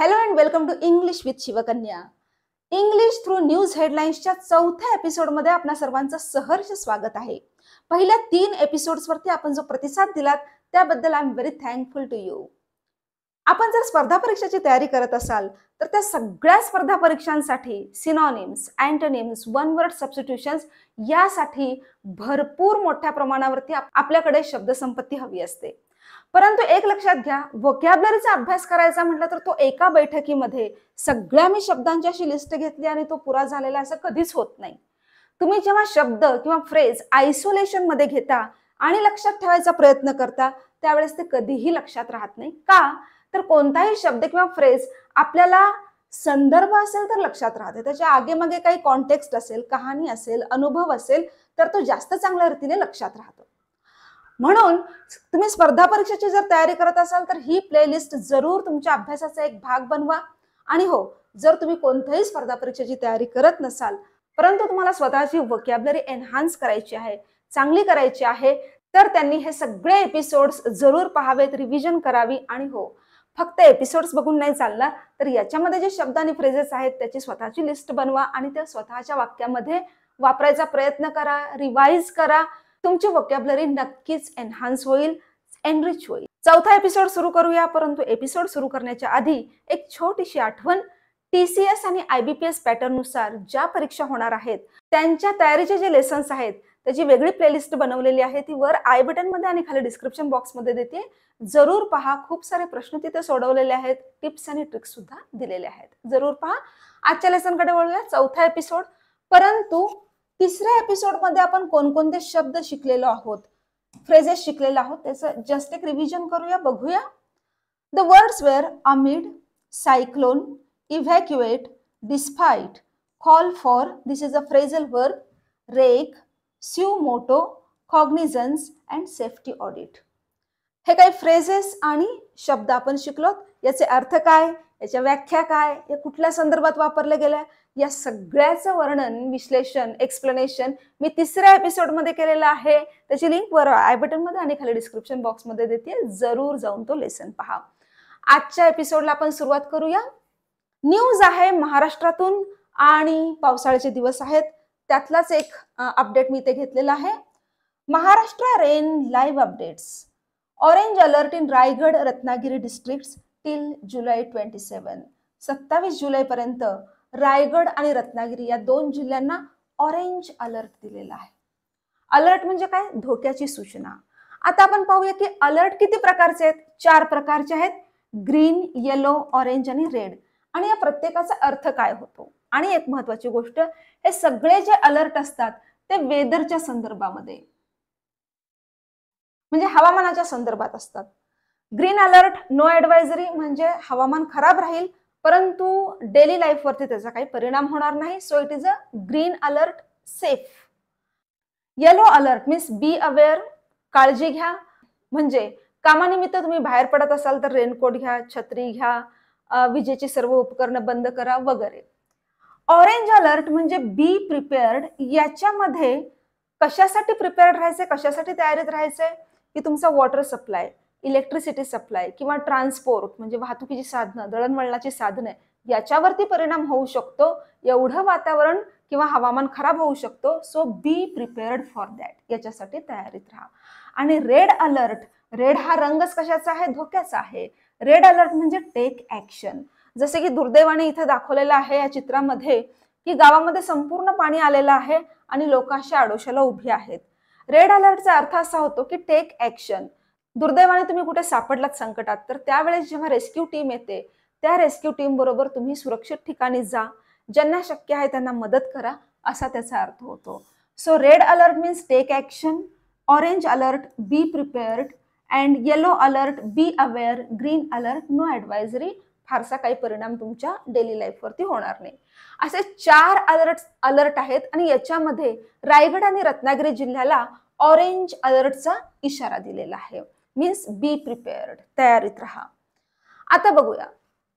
Hello and welcome to English with Shivkanya English through news हेडलाईन्सच्या चौथ्या एपिसोडमध्ये आपल्या सर्वांचं सहर्ष स्वागत आहे पहिल्या तीन एपिसोड्सवरती आपण जो प्रतिसाद दिलात त्याबद्दल I am very thankful to you आपण जर स्पर्धा परीक्षेची तयारी करत असाल तर त्या सगळ्या स्पर्धा परीक्षांसाठी synonyms antonyms one word substitutions यासाठी भरपूर मोठ्या प्रमाणावरती आपल्याकडे शब्दसंपत्ती हवी असते परंतु एक लक्षात घ्या व्होकॅबलरीचा अभ्यास करायचा म्हटलं तर तो एका बैठकीमध्ये सगळ्या मी शब्दांच्या अशी लिस्ट घेतली आणि तो पुरा झालेला असं कधीच होत नाही तुम्ही जेव्हा शब्द किंवा फ्रेज आयसोलेशन मध्ये घेता आणि लक्षात ठेवायचा प्रयत्न करता त्यावेळेस ते कधीही लक्षात राहत नाही का तर कोणताही शब्द किंवा फ्रेज आपल्याला संदर्भ असेल तर लक्षात राहते त्याच्या आगेमागे काही कॉन्टेक्स्ट असेल कहाणी असेल अनुभव असेल तर तो जास्त चांगल्या रीतीने लक्षात राहतो म्हणून तुम्ही स्पर्धा परीक्षेची जर तयारी करत असाल तर ही प्लेलिस्ट जरूर तुमच्या अभ्यासाचा एक भाग बनवा आणि हो जर तुम्ही कोणत्याही स्पर्धा परीक्षेची तयारी करत नसाल परंतु तुम्हाला स्वतःची वकॅबलरी एनहान्स करायची आहे चांगली करायची आहे तर त्यांनी हे सगळे एपिसोड्स जरूर पहावेत रिव्हिजन करावी आणि हो फक्त एपिसोड्स बघून नाही चालला तर याच्यामध्ये जे शब्द आणि फ्रेजेस आहेत त्याची स्वतःची लिस्ट बनवा आणि त्या स्वतःच्या वाक्यामध्ये वापरायचा प्रयत्न करा रिवाईज करा तुमची वोकॅबलरी नक्कीच एनहान्स होईल एनरिच होईल चौथा एपिसोड सुरू करूया परंतु एपिसोड सुरू करण्याच्या आधी एक छोटीशी आठवण टी सी एस आणि आय बी पी एस पॅटर्ननुसार ज्या परीक्षा होणार आहेत त्यांच्या तयारीचे जे लेसन्स आहेत त्याची वेगळी प्लेलिस्ट बनवलेली आहे ती वर आय बटनमध्ये आणि खाली डिस्क्रिप्शन बॉक्समध्ये देते जरूर पहा खूप सारे प्रश्न तिथे सोडवलेले आहेत टिप्स आणि ट्रिक्स सुद्धा दिलेले आहेत जरूर पहा आजच्या लेसनकडे वळूया चौथा एपिसोड परंतु तिसऱ्या एपिसोडमध्ये आपण कोणकोणते शब्द शिकलेलो आहोत फ्रेजेस शिकलेलो आहोत त्याचं जस्ट एक रिव्हिजन करूया बघूया the words were amid cyclone evacuate despite call for this is a phrasal work wreck suo motu cognizance and safety audit हे काही फ्रेजेस आणि शब्द आपण शिकलो याचे अर्थ काय याच्या व्याख्या काय या कुठल्या संदर्भात वापरल्या गेल्या या सगळ्याचं वर्णन विश्लेषण एक्सप्लेनेशन मी तिसऱ्या एपिसोडमध्ये केलेलं आहे त्याची लिंक वर आय मध्ये आणि खाली डिस्क्रिप्शन बॉक्समध्ये देते जरूर जाऊन तो लेसन पहा आजच्या एपिसोडला आपण सुरुवात करूया न्यूज आहे महाराष्ट्रातून आणि पावसाळ्याचे दिवस आहेत त्यातलाच एक अपडेट मी इथे घेतलेला आहे Maharashtra rain live updates orange alert in Raigad Ratnagiri district till July twenty seven सत्तावीस जुलैपर्यंत रायगड आणि रत्नागिरी या दोन जिल्ह्यांना ऑरेंज अलर्ट दिलेला आहे अलर्ट म्हणजे काय धोक्याची सूचना आता आपण पाहूया की अलर्ट किती प्रकारचे आहेत चार प्रकारचे आहेत ग्रीन येलो ऑरेंज आणि रेड आणि या प्रत्येकाचा अर्थ काय होतो आणि एक महत्वाची गोष्ट हे सगळे जे अलर्ट असतात ते वेदरच्या संदर्भामध्ये म्हणजे हवामानाच्या संदर्भात असतात ग्रीन अलर्ट नो ऍडवायझरी म्हणजे हवामान खराब राहील परंतु डेली लाईफवरती त्याचा काही परिणाम होणार नाही so it is a green alert safe yellow alert means be aware काळजी घ्या म्हणजे कामानिमित्त तुम्ही बाहेर पडत असाल तर रेनकोट घ्या छत्री घ्या विजेची सर्व उपकरणं बंद करा वगैरे ऑरेंज अलर्ट म्हणजे बी प्रिपेअर्ड याच्यामध्ये कशासाठी प्रिपेअर्ड राहायचे कशासाठी तयारीत राहायचंय की तुमचा वॉटर सप्लाय इलेक्ट्रिसिटी सप्लाय किंवा ट्रान्सपोर्ट म्हणजे वाहतुकीची साधनं दळणवळणाची साधने याच्यावरती परिणाम होऊ शकतो एवढं वातावरण किंवा हवामान खराब होऊ शकतो so be prepared for that याच्यासाठी तयारीत राहा आणि रेड अलर्ट रेड हा रंगच कशाचा आहे धोक्याचा आहे रेड अलर्ट म्हणजे टेक ॲक्शन जसे की दुर्दैवाने इथे दाखवलेलं आहे या चित्रामध्ये की गावामध्ये संपूर्ण पाणी आलेलं आहे आणि लोक अशा आडोशाला उभी आहेत रेड अलर्टचा अर्थ असा होतो की टेक ॲक्शन दुर्दैवाने तुम्ही कुठे सापडलात संकटात तर त्यावेळेस जेव्हा रेस्क्यू टीम येते त्या रेस्क्यू टीम बरोबर तुम्ही सुरक्षित ठिकाणी जा ज्यांना शक्य आहे त्यांना मदत करा असा त्याचा अर्थ होतो so red alert means take action orange alert be prepared and yellow alert be aware green alert no advisory फारसा काही परिणाम तुमच्या डेली लाईफवरती होणार नाही असे चार अलर्ट अलर्ट आहेत आणि याच्यामध्ये रायगड आणि रत्नागिरी जिल्ह्याला ऑरेंज अलर्टचा इशारा दिलेला आहे मीन्स बी प्रिपेअर्ड तयारीत राहा आता बघूया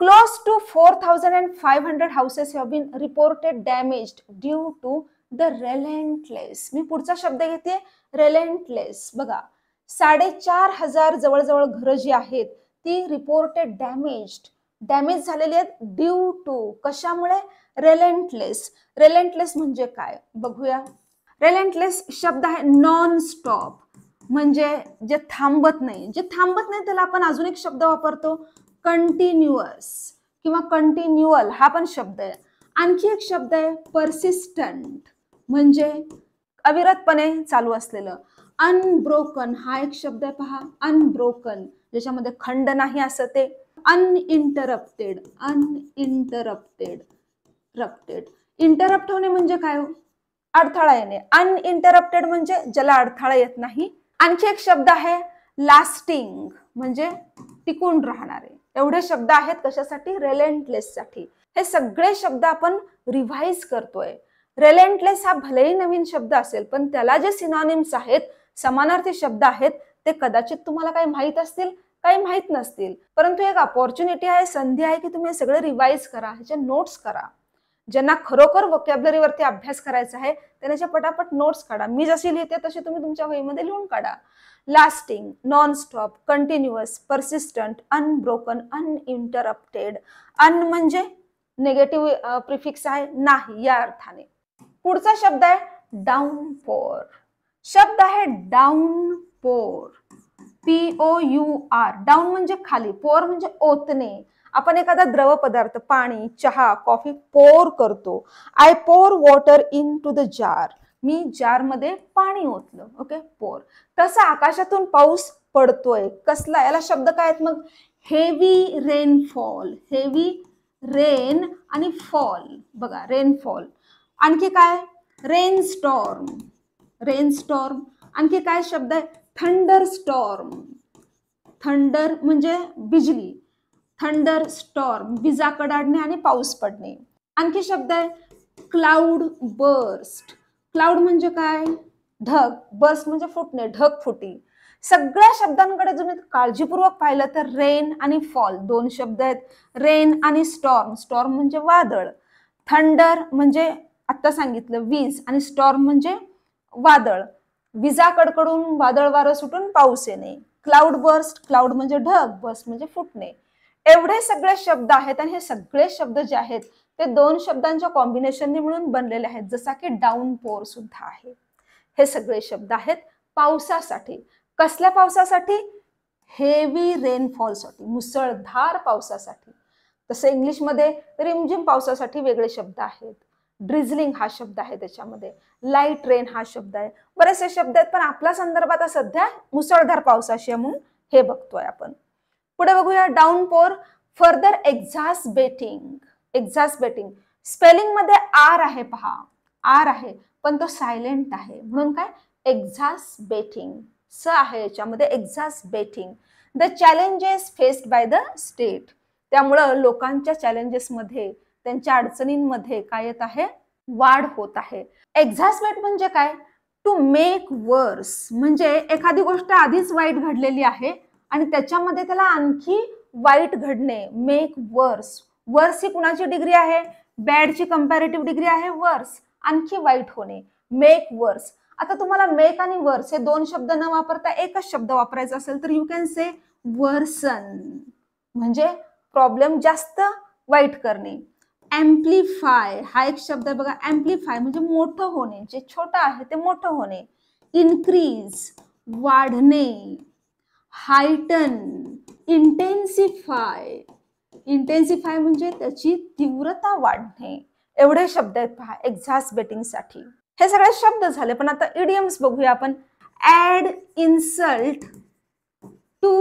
close to four thousand and five hundred houses have been reported damage due to the relentless मी पुढचा शब्द घेते रेलेंटलेस बघा साडेचार हजार जवळजवळ घरं जी आहेत ती रिपोर्टेड डॅमेज डॅमेज झालेली आहेत ड्यू टू कशामुळे रेलेंटलेस रेलेंटलेस म्हणजे काय बघूया रेलेंटलेस शब्द आहे नॉन स्टॉप म्हणजे जे थांबत नाही जे थांबत नाही त्याला आपण अजून एक शब्द वापरतो कंटिन्युअस किंवा कंटिन्युअल हा पण शब्द आहे आणखी एक शब्द आहे परसिस्टंट म्हणजे अविरतपणे चालू असलेलं अनब्रोकन हा एक शब्द आहे पहा अनब्रोकन ज्याच्यामध्ये खंड नाही असं ते अनइंटरप्टेड अनइंटरप्टेड रप्टेड इंटरप्ट होणे म्हणजे काय हो अडथळा येणे अनइंटरप्टेड म्हणजे ज्याला अडथळा येत नाही आणखी एक शब्द आहे लास्टिंग म्हणजे टिकून राहणारे एवढे शब्द आहेत कशासाठी रेलेंटलेस साठी हे सगळे शब्द आपण रिव्हाइज करतोय रेलेंटलेस हा भलेही नवीन शब्द असेल पण त्याला जे सिनॉनिम्स आहेत समानार्थी शब्द आहेत ते कदाचित तुम्हाला काही माहीत असतील काही माहीत नसतील परंतु एक अपॉर्च्युनिटी आहे संधी आहे की तुम्ही सगळे रिवाइज करा ह्याचे नोट्स करा ज्यांना खरोखर वोकॅबलरीवरती अभ्यास करायचा आहे त्यांनाचे पटापट नोट्स काढा मी जशी लिहिते तशी तुम्ही तुमच्या वहीमध्ये लिहून काढा lasting nonstop continuous persistent unbroken uninterrupted un म्हणजे निगेटिव्ह प्रिफिक्स आहे नाही या अर्थाने पुढचा शब्द आहे डाऊन पोर शब्द आहे down pour P O U R down म्हणजे खाली पोर म्हणजे ओतणे आपण एखादा द्रव पदार्थ पाणी चहा कॉफी पोर करतो I pour water into the jar मी जार मध्ये पाणी ओतलं ओके पोर तसं आकाशातून पाऊस पडतोय कसला याला शब्द काय आहेत मग हेवी रेनफॉल हेवी रेन आणि फॉल बघा रेनफॉल आणखी काय रेन स्टॉर्म रेन स्टॉर्म आणखी काय शब्द आहे थंडर स्टॉर्म थंडर म्हणजे बिजली थंडर स्टॉर्म विजा कडाडणे आणि पाऊस पडणे आणखी शब्द आहे क्लाउड बर्स्ट क्लाउड म्हणजे काय ढग बस म्हणजे फुटणे ढग फुटी सगळ्या शब्दांकडे जर काळजीपूर्वक पाहिलं तर रेन आणि फॉल दोन शब्द आहेत रेन आणि स्टॉर्म स्टॉर्म म्हणजे वादळ थंडर म्हणजे आत्ता सांगितलं वीज आणि स्टॉर्म म्हणजे वादळ विजा कडकडून वादळ वारं सुटून पाऊस येणे क्लाउड बर्स्ट क्लाउड म्हणजे ढग बस म्हणजे फुटणे एवढे सगळे शब्द आहेत आणि हे सगळे शब्द जे आहेत ते दोन शब्दांच्या कॉम्बिनेशनने म्हणून बनलेले आहेत जसा की डाऊन पोर सुद्धा आहे हे सगळे शब्द आहेत पावसासाठी कसल्या पावसासाठी हेवी रेनफॉलसाठी मुसळधार पावसासाठी तसं इंग्लिशमध्ये रिमझिम पावसासाठी वेगळे शब्द आहेत ड्रिझलिंग हा शब्द आहे त्याच्यामध्ये लाईट रेन हा शब्द आहे बरेचसे शब्द आहेत पण आपल्या संदर्भात सध्या मुसळधार पावसाशी म्हणून हे बघतोय आपण पुढे बघूया down pour further exacerbating exacerbating spelling मध्ये आर आहे पहा आर आहे पण तो सायलेंट आहे म्हणून काय एक्झास बेटिंग स आहे याच्यामध्ये exacerbating the challenges faced by the state त्यामुळं लोकांच्या चॅलेंजेसमध्ये त्यांच्या अडचणींमध्ये काय येत आहे वाढ होत आहे बेट म्हणजे काय टू मेक वर्स म्हणजे एखादी गोष्ट आधीच वाईट घडलेली आहे आणि त्याच्यामध्ये त्याला आणखी वाईट घडणे मेक वर्स वर्स ही कुणाची डिग्री आहे बॅडची कम्पॅरेटिव्ह डिग्री आहे वर्स आणखी वाईट होणे मेक वर्स आता तुम्हाला मेक आणि वर्स हे दोन शब्द न वापरता एकच शब्द वापरायचा असेल तर यू कॅन से वर्सन म्हणजे प्रॉब्लेम जास्त वाईट करणे ॲम्प्लिफाय हा एक शब्द आहे बघा ॲम्प्लिफाय म्हणजे मोठं होणे जे छोटं आहे ते मोठं होणे इनक्रीज वाढणे हायटन इंटेन्सिफाय इंटेन्सिफाय म्हणजे त्याची तीव्रता वाढणे एवढे शब्द आहेत पहा साठी हे सगळे शब्द झाले पण आता इडियम्स बघूया आपण add insult to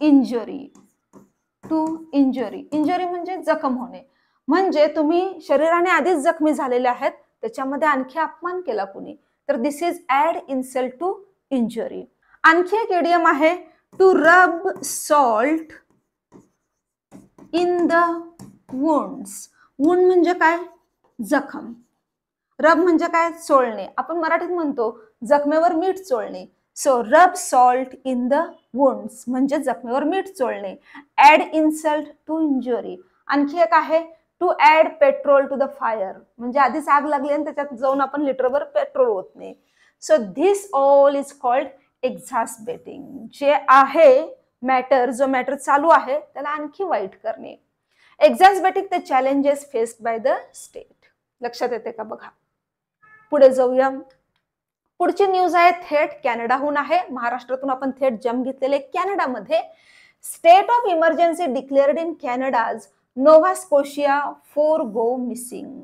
injury to injury injury म्हणजे जखम होणे म्हणजे तुम्ही शरीराने आधीच जखमी झालेले आहेत त्याच्यामध्ये आणखी अपमान केला कुणी तर this is add insult to injury आणखी एक एडियम आहे to rub salt in the wounds wound म्हणजे काय जखम रब म्हणजे काय चोळणे आपण मराठीत म्हणतो जखमेवर मीठ चोळणे so rub salt in the wounds म्हणजे जखमेवर मीठ चोळणे ऍड इन्सल्ट टू इंजुरी आणखी एक आहे to add petrol to the fire म्हणजे आधीच आग लागली आणि त्याच्यात जाऊन आपण लिटरवर पेट्रोल होत नाही so this all is called betting जे आहे मॅटर जो मॅटर चालू आहे त्याला आणखी वाईट करणे exacerbating the challenges faced by the state लक्षात येते का बघा पुढे जाऊया पुढची न्यूज आहे थेट कॅनडाहून आहे महाराष्ट्रातून आपण थेट जम घेतलेले कॅनडामध्ये state of emergency declared in Canada's Nova Scotia four go missing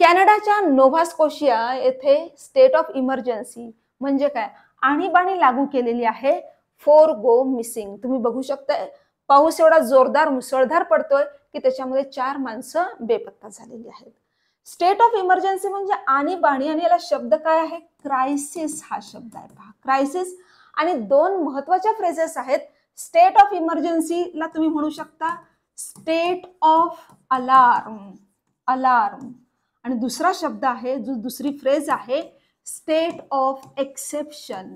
कॅनडाच्या नोव्हा स्कोशिया येथे स्टेट ऑफ इमर्जन्सी म्हणजे काय आणीबाणी लागू केलेली आहे फोर गो मिसिंग तुम्ही बघू शकता पाऊस एवढा जोरदार मुसळधार पडतोय की त्याच्यामध्ये चार माणसं बेपत्ता झालेली आहेत स्टेट ऑफ इमर्जन्सी म्हणजे आणीबाणी आणि याला शब्द काय आहे क्रायसिस हा शब्द आहे पहा क्रायसिस आणि दोन महत्वाच्या फ्रेजेस आहेत स्टेट ऑफ इमर्जन्सी ला तुम्ही म्हणू शकता स्टेट ऑफ अलार्म अलार्म आणि दुसरा शब्द आहे जो दुसरी फ्रेज आहे state of exception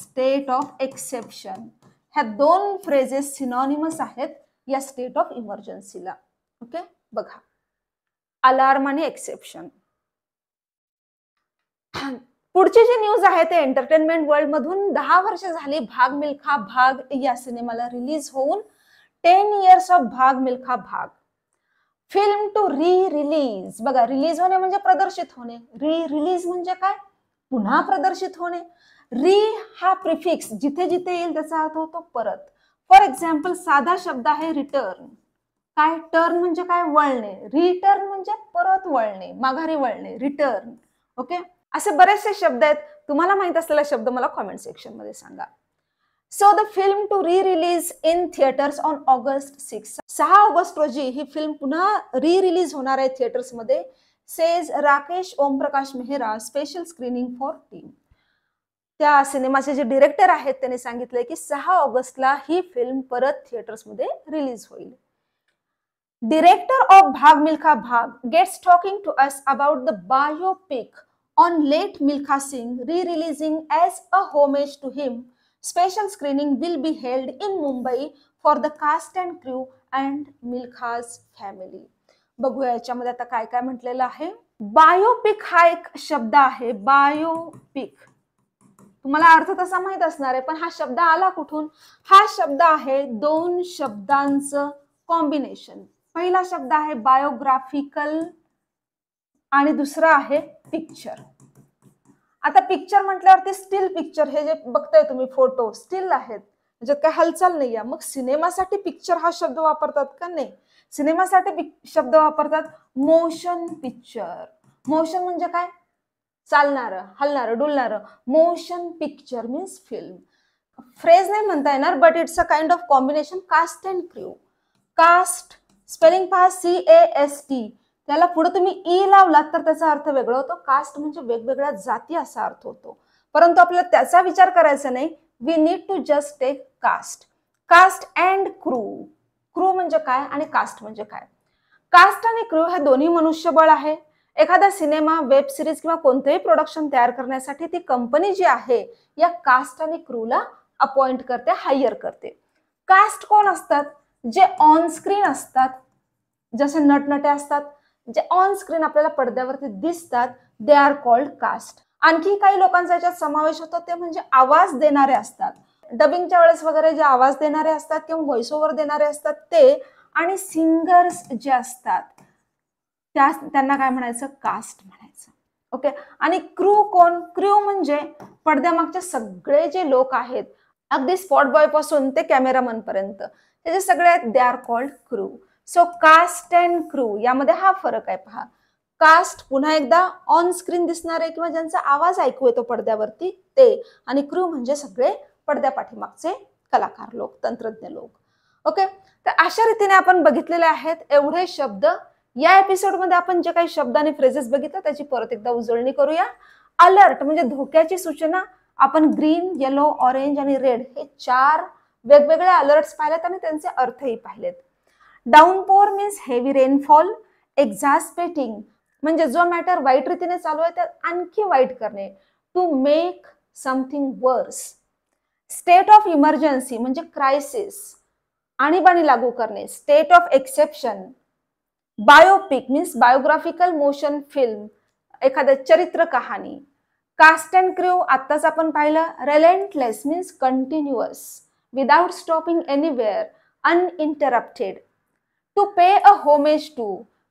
state of exception ह्या दोन फ्रेजेस सिनॉनिमस आहेत या स्टेट ऑफ इमर्जन्सीला ओके बघा अलार्म आणि एक्सेप्शन पुढची जी न्यूज आहे ते एंटरटेनमेंट वर्ल्ड मधून दहा वर्ष झाली भाग मिल्खा भाग या सिनेमाला रिलीज होऊन ten years of Bhaag Milkha Bhaag film to re release बघा रिलीज होणे म्हणजे प्रदर्शित होणे री रिलीज म्हणजे काय पुन्हा प्रदर्शित होणे री हा प्रिफिक्स जिथे जिथे येईल त्याचा अर्थ होतो परत फॉर एक्झाम्पल साधा शब्द आहे रिटर्न काय टर्न म्हणजे काय वळणे रिटर्न म्हणजे परत वळणे माघारी वळणे रिटर्न ओके असे बरेचसे शब्द आहेत तुम्हाला माहित असलेला शब्द मला कॉमेंट सेक्शन मध्ये सांगा So the film to re-release in theaters on August 6th. Saha August Proji, he film puna re-release honar hai theaters made, says Rakesh Om Prakash Mehra, special screening for team. त्या सिनेमाचे जे director आहेत त्यांनी सांगितलंय की सहा ऑगस्टला ही फिल्म परत थिएटर्समध्ये रिलीज होईल director of Bhaag Milkha Bhaag gets talking to us about the biopic on late Milkha Singh re releasing as a homage to him Special screening will be held in Mumbai for the cast and crew and Milkha's family बघूया याच्यामध्ये आता काय काय म्हटलेलं आहे biopic हा एक शब्द आहे बायोपिक तुम्हाला अर्थ तसा माहित असणार आहे पण हा शब्द आला कुठून हा शब्द आहे दोन शब्दांचं कॉम्बिनेशन पहिला शब्द आहे बायोग्राफिकल आणि दुसरा आहे पिक्चर आता पिक्चर म्हटल्यावरती स्टील पिक्चर हे जे बघताय तुम्ही फोटो स्टील आहेत म्हणजे काय हालचाल नाही मग सिनेमासाठी पिक्चर हा शब्द वापरतात का नाही सिनेमासाठी शब्द वापरतात मोशन पिक्चर मोशन म्हणजे काय चालणार हलणार डुलणार motion picture means film phrase नाही म्हणता येणार but it's a kind of combination cast and crew cast spelling पहा सी ए एस टी त्याला पुढे तुम्ही ई e लावलात तर त्याचा अर्थ वेगळा होतो कास्ट म्हणजे वेगवेगळ्या जाती असा अर्थ होतो परंतु आपल्याला त्याचा विचार करायचा नाही we need to just take cast cast and crew crew म्हणजे काय आणि कास्ट म्हणजे काय कास्ट आणि क्रू हे दोन्ही मनुष्यबळ आहे एखादा सिनेमा वेब सिरीज किंवा कोणतंही प्रोडक्शन तयार करण्यासाठी ती कंपनी जी आहे या कास्ट आणि क्रूला अपॉइंट करते हायर करते कास्ट कोण असतात जे ऑन स्क्रीन असतात जसे नटनटे असतात जे ऑन स्क्रीन आपल्याला पडद्यावरती दिसतात दे आर कॉल्ड कास्ट आणखी काही लोकांचा याच्यात समावेश होतो ते म्हणजे आवाज देणारे असतात डबिंगच्या वेळेस वगैरे जे आवाज देणारे असतात किंवा व्हॉइस ओव्हर देणारे असतात ते आणि सिंगर्स जे असतात त्या त्यांना काय म्हणायचं कास्ट म्हणायचं ओके आणि क्रू कोण क्रू म्हणजे पडद्यामागचे सगळे जे लोक आहेत अगदी स्पॉट बॉय पासून ते कॅमेरामन पर्यंत त्याचे जे सगळे आहेत they are called crew so cast and crew यामध्ये हा फरक आहे पहा कास्ट पुन्हा एकदा ऑन स्क्रीन दिसणार आहे किंवा ज्यांचा आवाज ऐकू येतो पडद्यावरती ते आणि क्रू म्हणजे सगळे पडद्या पाठीमागचे कलाकार लोक तंत्रज्ञ लोक ओके तर अशा रीतीने आपण बघितलेले आहेत एवढे शब्द या एपिसोडमध्ये आपण जे काही शब्द आणि फ्रेजेस बघितलं त्याची परत एकदा उजळणी करूया अलर्ट म्हणजे धोक्याची सूचना आपण ग्रीन येलो ऑरेंज आणि रेड हे चार वेगवेगळे अलर्ट्स पाहिलेत आणि त्यांचे अर्थही पाहिलेत downpour means heavy rainfall exacerbating म्हणजे जो मॅटर वाईट रीतीने चालू आहे त्यात आणखी वाईट करणे to make something worse state of emergency म्हणजे क्रायसिस आणीबाणी लागू करणे state of exception biopic means biographical motion film एखाद्या चरित्र कहाणी कास्ट अँड क्रू आत्ताच आपण पाहिलं relentless means continuous without stopping anywhere uninterrupted to pay a homage to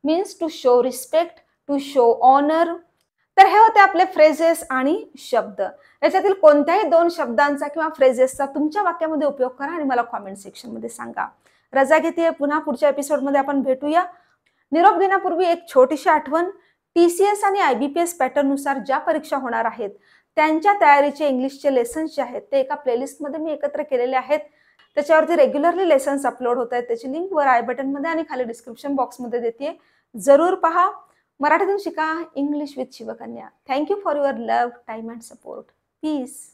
means to show respect, to show honor. तर हे होते आपले फ्रेजेस आणि शब्द याच्यातील कोणत्याही दोन शब्दांचा किंवा फ्रेजेसचा तुमच्या वाक्यामध्ये उपयोग करा आणि मला कॉमेंट सेक्शनमध्ये सांगा रजा घेते पुन्हा पुढच्या एपिसोडमध्ये आपण भेटूया निरोप घेण्यापूर्वी एक छोटीशी आठवण टी सी एस आणि आय बी पी एस पॅटर्ननुसार ज्या परीक्षा होणार आहेत त्यांच्या तयारीचे इंग्लिशचे लेसन्स जे आहेत ते एका प्लेलिस्टमध्ये मी एकत्र केलेले आहेत त्याच्यावरती रेग्युलरली लेसन्स अपलोड होत आहेत त्याची लिंक वर आय बटनमध्ये आणि खाली डिस्क्रिप्शन बॉक्समध्ये देते जरूर पहा मराठीतून शिका English with Shivkanya thank you for your love time and support piece